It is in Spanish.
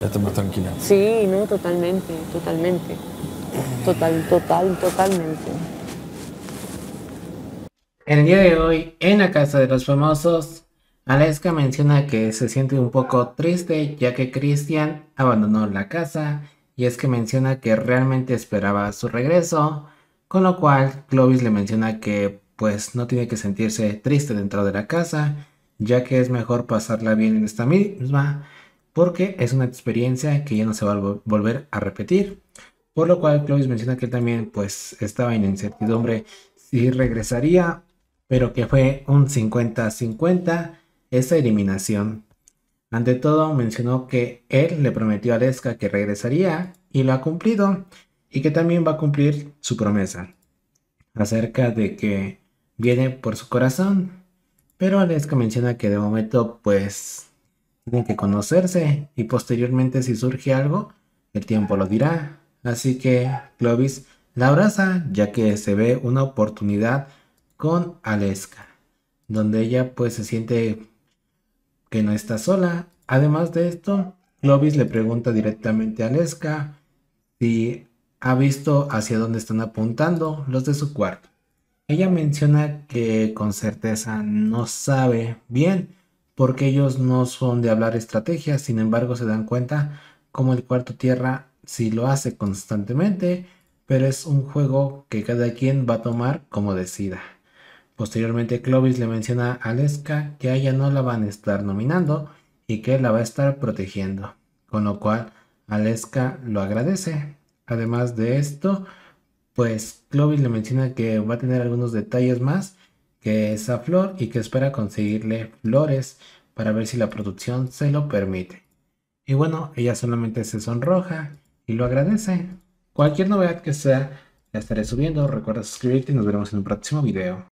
Ya está más tranquila. Sí, no, totalmente, totalmente. Total, total, totalmente. El día de hoy, en la casa de los famosos, ...Aleska menciona que se siente un poco triste ya que Christian abandonó la casa y es que menciona que realmente esperaba su regreso, con lo cual Clovis le menciona que pues no tiene que sentirse triste dentro de la casa, ya que es mejor pasarla bien en esta misma, porque es una experiencia que ya no se va a volver a repetir. Por lo cual Clovis menciona que él también pues estaba en incertidumbre si regresaría, pero que fue un 50-50 esa eliminación. Ante todo mencionó que él le prometió a Leska que regresaría y lo ha cumplido y que también va a cumplir su promesa acerca de que viene por su corazón. Pero Aleska menciona que de momento pues tienen que conocerse y posteriormente si surge algo, el tiempo lo dirá. Así que Clovis la abraza ya que se ve una oportunidad con Aleska, donde ella pues se siente que no está sola. Además de esto, Clovis le pregunta directamente a Aleska si ha visto hacia dónde están apuntando los de su cuarto. Ella menciona que con certeza no sabe bien, porque ellos no son de hablar estrategias, sin embargo se dan cuenta como el cuarto tierra si lo hace constantemente, pero es un juego que cada quien va a tomar como decida. Posteriormente Clovis le menciona a Aleska que a ella no la van a estar nominando y que la va a estar protegiendo, con lo cual Aleska lo agradece. Además de esto, pues Clovis le menciona que va a tener algunos detalles más que es a Flor y que espera conseguirle flores para ver si la producción se lo permite. Y bueno, ella solamente se sonroja y lo agradece. Cualquier novedad que sea, la estaré subiendo. Recuerda suscribirte y nos veremos en un próximo video.